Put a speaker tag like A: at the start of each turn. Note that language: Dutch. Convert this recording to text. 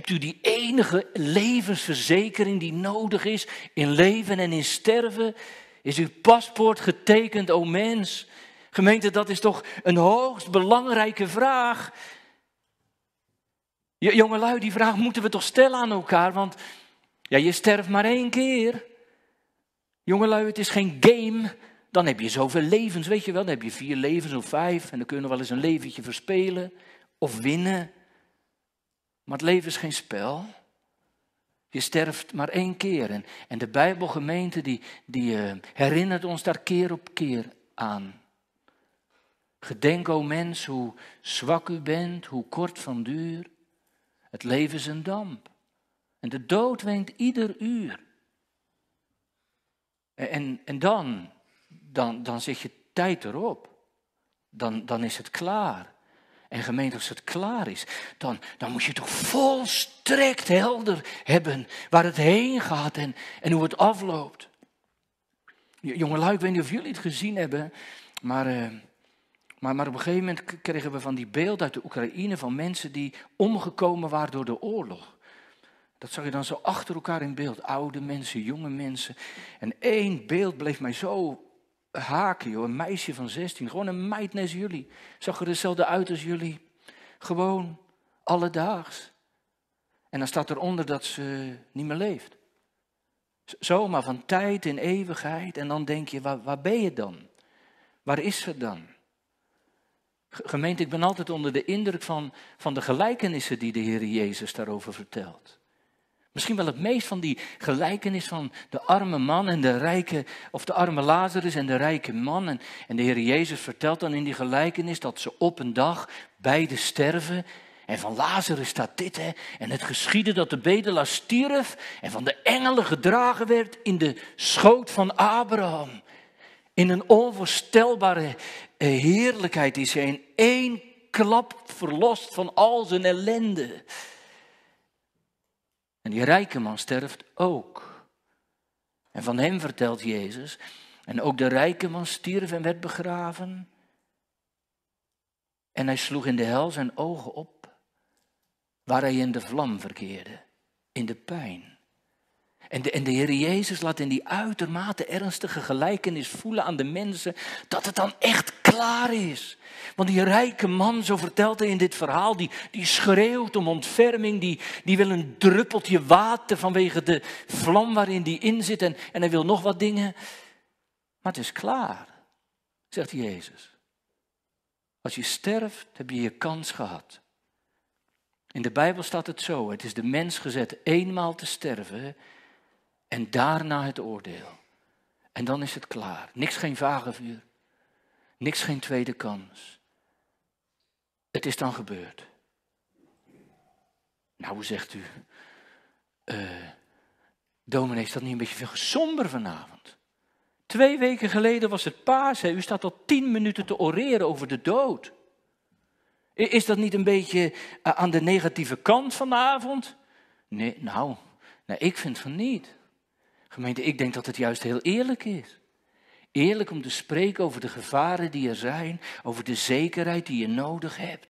A: hebt u die enige levensverzekering die nodig is in leven en in sterven? Is uw paspoort getekend, o mens? Gemeente, dat is toch een hoogst belangrijke vraag. Jongelui, die vraag moeten we toch stellen aan elkaar, want ja, je sterft maar één keer. Jongelui, het is geen game. Dan heb je zoveel levens, weet je wel. Dan heb je vier levens of vijf en dan kunnen we wel eens een leventje verspelen of winnen. Maar het leven is geen spel. Je sterft maar één keer. En, de Bijbelgemeente die, die eh, herinnert ons daar keer op keer aan. Gedenk, o mens, hoe zwak u bent, hoe kort van duur. Het leven is een damp. En de dood wenkt ieder uur. En, en dan, dan, dan zit je tijd erop. Dan, dan is het klaar. En gemeente, als het klaar is, dan, dan moet je toch volstrekt helder hebben waar het heen gaat en, en hoe het afloopt. Jongelui, ik weet niet of jullie het gezien hebben, maar, eh, maar, maar op een gegeven moment kregen we van die beeld uit de Oekraïne van mensen die omgekomen waren door de oorlog. Dat zag je dan zo achter elkaar in beeld. Oude mensen, jonge mensen. En één beeld bleef mij zo haakje, een meisje van 16, gewoon een meid net jullie. Zag er dezelfde uit als jullie. Gewoon, alledaags. En dan staat eronder dat ze niet meer leeft. Zomaar van tijd in eeuwigheid. En dan denk je, waar, waar ben je dan? Waar is ze dan? Gemeente, ik ben altijd onder de indruk van, van de gelijkenissen die de Heer Jezus daarover vertelt. Misschien wel het meest van die gelijkenis van de arme man en de rijke, of de arme Lazarus en de rijke man. En, en de Heer Jezus vertelt dan in die gelijkenis dat ze op een dag beide sterven. En van Lazarus staat dit, hè. En het geschiedde dat de bedelaar stierf en van de engelen gedragen werd in de schoot van Abraham. In een onvoorstelbare eh, heerlijkheid is hij in één klap verlost van al zijn ellende. En die rijke man sterft ook. En van hem vertelt Jezus, en ook de rijke man stierf en werd begraven. En hij sloeg in de hel zijn ogen op, waar hij in de vlam verkeerde, in de pijn. En de, en de Heer Jezus laat in die uitermate ernstige gelijkenis voelen aan de mensen dat het dan echt klaar is. Want die rijke man, zo vertelt hij in dit verhaal, die, die schreeuwt om ontferming, die, die wil een druppeltje water vanwege de vlam waarin die in zit en, en hij wil nog wat dingen. Maar het is klaar, zegt Jezus. Als je sterft, heb je je kans gehad. In de Bijbel staat het zo, het is de mens gezet eenmaal te sterven en daarna het oordeel. En dan is het klaar. Niks geen vuur, Niks geen tweede kans. Het is dan gebeurd. Nou, hoe zegt u, uh, dominee, is dat niet een beetje veel somber vanavond? Twee weken geleden was het paas. U staat al tien minuten te oreren over de dood. Is dat niet een beetje eh, aan de negatieve kant vanavond? Nee, nou, nou ik vind van niet. Gemeente, ik denk dat het juist heel eerlijk is. Eerlijk om te spreken over de gevaren die er zijn, over de zekerheid die je nodig hebt.